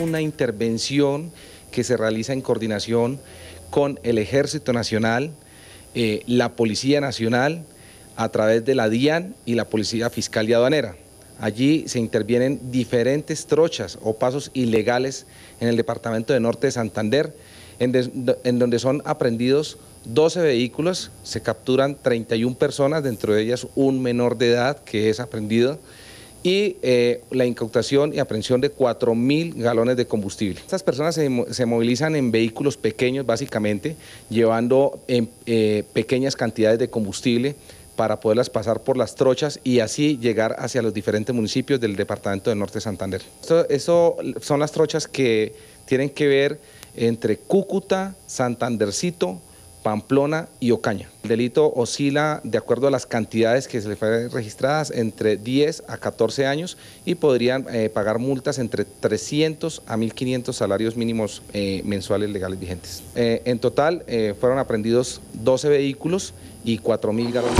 una intervención que se realiza en coordinación con el Ejército Nacional, eh, la Policía Nacional, a través de la DIAN y la Policía Fiscal y Aduanera. Allí se intervienen diferentes trochas o pasos ilegales en el departamento de Norte de Santander, en, en donde son aprendidos 12 vehículos, se capturan 31 personas, dentro de ellas un menor de edad que es aprendido y eh, la incautación y aprehensión de mil galones de combustible. Estas personas se, movilizan en vehículos pequeños básicamente, llevando eh, pequeñas cantidades de combustible para poderlas pasar por las trochas y así llegar hacia los diferentes municipios del departamento del norte de Santander. Estas eso son las trochas que tienen que ver entre Cúcuta, Santandercito, Pamplona y Ocaña. El delito oscila de acuerdo a las cantidades que se le fueron registradas entre 10 a 14 años y podrían eh, pagar multas entre 300 a 1.500 salarios mínimos eh, mensuales legales vigentes. Eh, en total fueron aprendidos 12 vehículos y 4.000 galones.